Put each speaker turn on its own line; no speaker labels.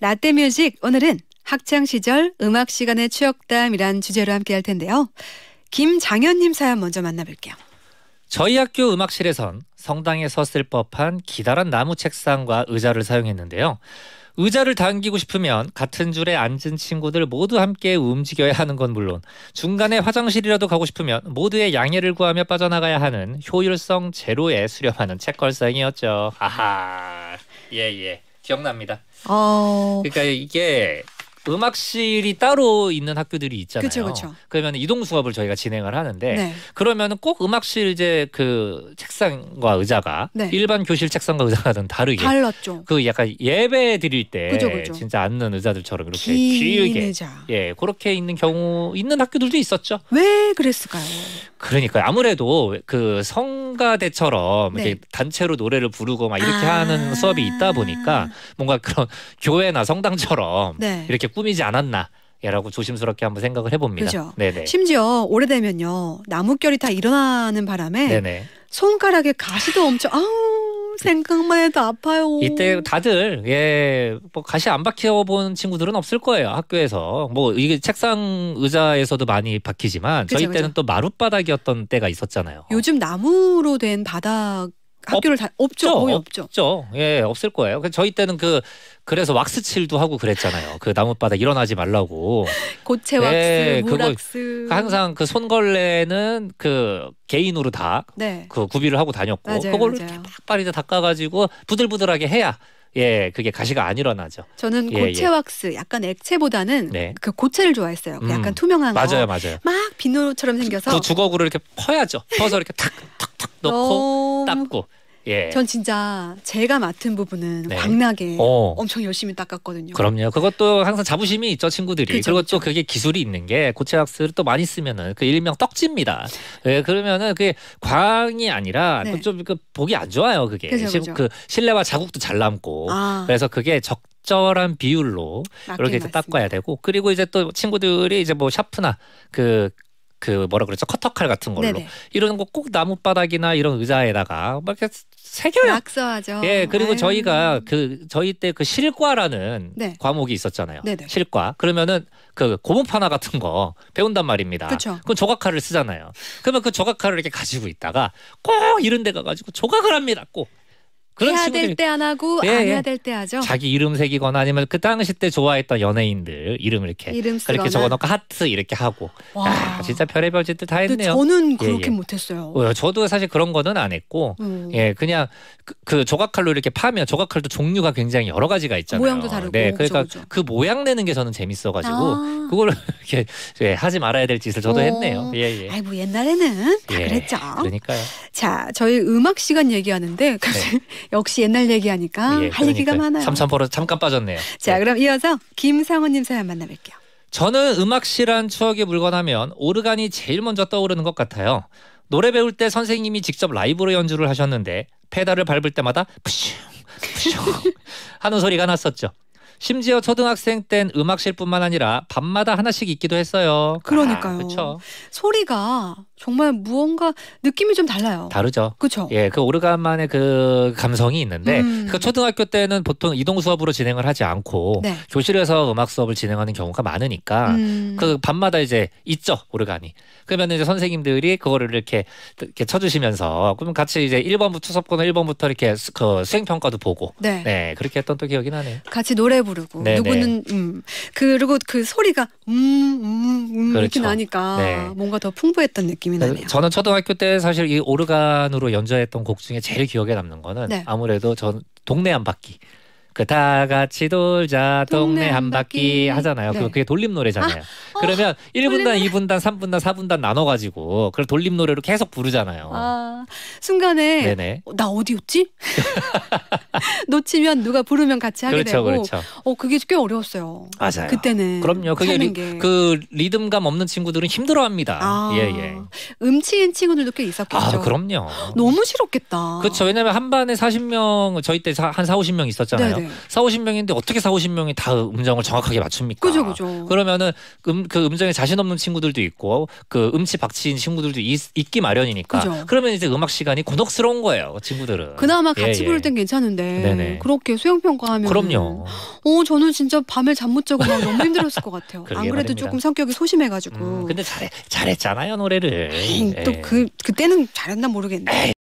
라떼 뮤직 오늘은 학창 시절 음악 시간의 추억담이란 주제로 함께 할 텐데요. 김장현님 사연 먼저 만나볼게요.
저희 학교 음악실에선 성당에 섰을 법한 기다란 나무 책상과 의자를 사용했는데요. 의자를 당기고 싶으면 같은 줄에 앉은 친구들 모두 함께 움직여야 하는 건 물론 중간에 화장실이라도 가고 싶으면 모두의 양해를 구하며 빠져나가야 하는 효율성 제로에 수렴하는 책걸상이었죠. 아하. 예 예. 기억납니다. 어... 그러니까 이게 음악실이 따로 있는 학교들이 있잖아요. 그쵸, 그쵸. 그러면 이동 수업을 저희가 진행을 하는데 네. 그러면 꼭 음악실 이제 그 책상과 의자가 네. 일반 교실 책상과 의자와는 다르게 달랐죠. 그 약간 예배 드릴 때 그쵸, 그쵸. 진짜 앉는 의자들처럼 이렇게 길게 의자. 예 그렇게 있는 경우 있는 학교들도 있었죠. 왜 그랬을까요? 그러니까 아무래도 그 성가대처럼 네. 이렇게 단체로 노래를 부르고 막 이렇게 아 하는 수업이 있다 보니까 뭔가 그런 교회나 성당처럼 네. 이렇게 꾸미지 않았나. 라고 조심스럽게 한번 생각을 해봅니다. 그죠? 심지어
오래되면요 나뭇결이 다 일어나는 바람에 네네. 손가락에 가시도 엄청 아우 생각만 해도 아파요. 이때
다들 예뭐 가시 안 박혀본 친구들은 없을 거예요 학교에서 뭐 이게 책상 의자에서도 많이 박히지만 그쵸, 저희 때는 또 마룻바닥이었던 때가 있었잖아요.
요즘 나무로 된 바닥 학교를 없, 다 없죠.
거의 없죠. 없죠. 예, 없을 거예요. 그 저희 때는 그 그래서 왁스 칠도 하고 그랬잖아요. 그나뭇바다 일어나지 말라고.
고체 왁스, 예, 무락스.
그거, 그 항상 그 손걸레는 그 개인으로 다그 네. 그 구비를 하고 다녔고 맞아요, 그걸 맞아요. 이렇빡빡이 닦아가지고 부들부들하게 해야 예, 그게 가시가 안 일어나죠. 저는 예, 고체 예.
왁스, 약간 액체보다는 네. 그 고체를 좋아했어요. 음, 약간 투명한 맞아요, 거. 맞아요. 막 비누처럼 생겨서 그
주걱으로 이렇게 퍼야죠. 퍼서 이렇게 탁탁탁 넣고 닦고 예. 전
진짜 제가 맡은 부분은 네. 광나게 어. 엄청 열심히 닦았거든요.
그럼요. 그것도 항상 자부심이 있죠 친구들이. 그쵸, 그리고 또 그게 기술이 있는 게 고체 학스를또 많이 쓰면은 그 일명 떡집니다. 예, 그러면은 그게 광이 아니라 네. 좀그 보기 안 좋아요 그게. 그쵸, 그쵸. 그 실내와 자국도 잘 남고 아. 그래서 그게 적 적절한 비율로 이렇게 이제 닦아야 되고 그리고 이제 또 친구들이 이제 뭐 샤프나 그그 뭐라 그랬죠 커터칼 같은 걸로 네네. 이런 거 꼭 나무바닥이나 이런 의자에다가 막 이렇게
새겨요. 낙서하죠. 예, 그리고 아유.
저희가 그 저희 때 그 실과라는 네. 과목이 있었잖아요. 네네. 실과. 그러면은 그 고무판화 같은 거 배운단 말입니다. 그쵸. 그럼 조각칼을 쓰잖아요. 그러면 그 조각칼을 이렇게 가지고 있다가 꼭 이런 데 가가지고 조각을 합니다. 꼭 그런 해야 될 때
안 하고 예, 안 예. 해야 될 때 하죠. 자기
이름 새기거나 아니면 그 당시 때 좋아했던 연예인들 이름 을 이렇게 이름 그렇게 적어놓고 하트 이렇게 하고 와. 아, 진짜 별의별 짓들 다 했네요. 저는 예, 그렇게 예,
못했어요.
어, 저도 사실 그런 거는 안 했고 음. 예 그냥 그, 그, 조각칼로 이렇게 파면 조각칼도 종류가 굉장히 여러 가지가 있잖아요. 모양도 다르고 네 그러니까 그쵸, 그쵸. 그 모양 내는 게 저는 재밌어가지고 아. 그걸 이렇게 예, 하지 말아야 될 짓을 저도 어. 했네요. 예예. 예. 아이
뭐 옛날에는 다 그랬죠. 그러니까요. 자 저희 음악 시간 얘기하는데 네. 갑자기 네. 역시 옛날 얘기하니까 예, 할 그러니까요. 얘기가 많아요.
삼삼포로 잠깐 빠졌네요.
자 네. 그럼 이어서 김상훈님 사연 만나뵐게요.
저는 음악실한 추억의 물건 하면 오르간이 제일 먼저 떠오르는 것 같아요. 노래 배울 때 선생님이 직접 라이브로 연주를 하셨는데 페달을 밟을 때마다 푸슝 푸슝 하는 소리가 났었죠. 심지어 초등학생 땐 음악실뿐만 아니라 밤마다 하나씩 있기도 했어요. 그러니까요. 아, 그렇죠.
소리가 정말 무언가 느낌이 좀 달라요. 다르죠. 그렇죠. 예,
그 오르간만의 그 감성이 있는데 음. 그 초등학교 때는 보통 이동 수업으로 진행을 하지 않고 네. 교실에서 음악 수업을 진행하는 경우가 많으니까 음. 그 밤마다 이제 있죠 오르간이. 그러면 이제 선생님들이 그거를 이렇게 이렇게 쳐주시면서 그럼 같이 이제 1번부터 수업권을 1번부터 이렇게 그 수행 평가도 보고 네. 네 그렇게 했던 또 기억이 나네요.
같이 노래 부르고 네, 네 누구는 음 그리고 그 소리가 음 음 음, 음, 음 그렇죠. 이렇게 나니까 네. 뭔가 더 풍부했던 느낌이 나네요.
저는 초등학교 때 사실 이 오르간으로 연주했던 곡 중에 제일 기억에 남는 거는 네. 아무래도 전 동네 한 바퀴. 그다 같이 돌자 동네, 동네 한 바퀴, 하잖아요. 네. 그게 돌림 노래잖아요. 아, 어, 그러면 어, 1분단, 돌림... 2분단, 3분단, 4분단 나눠 가지고 그걸 돌림 노래로 계속 부르잖아요.
아, 순간에 네네. 나 어디였지? 놓치면 누가 부르면 같이 하게 그렇죠, 되고. 그렇죠. 어, 그게 꽤 어려웠어요.
맞아요. 그때는 그럼요. 그게 리, 그 리듬감 없는 친구들은 힘들어합니다. 아, 예, 예.
음치인 친구들도 꽤 있었겠죠. 아, 그럼요. 너무 싫었겠다.
그렇죠. 왜냐면 한 반에 40명 저희 때 한 4, 50명 있었잖아요. 네네. 사, 5 0 명인데 어떻게 사, 5 0 명이다 음정을 정확하게 맞춥니까?
그죠, 그죠.
그러면은 음, 그 음정에 자신 없는 친구들도 있고 그 음치 박치인 친구들도 있, 기 마련이니까. 그죠. 그러면 이제 음악 시간이 고독스러운 거예요, 친구들은. 그나마 예, 같이 예, 부를 땐
괜찮은데 네네. 그렇게 수영 평가하면 그럼요. 어, 저는 진짜 밤을잠못 자고 막 너무 힘들었을 것 같아요. 안 그래도 말입니다. 조금 성격이 소심해가지고. 음, 근데 잘해,
잘했잖아요 노래를. 또그
예. 그때는 잘했나 모르겠네. 에이.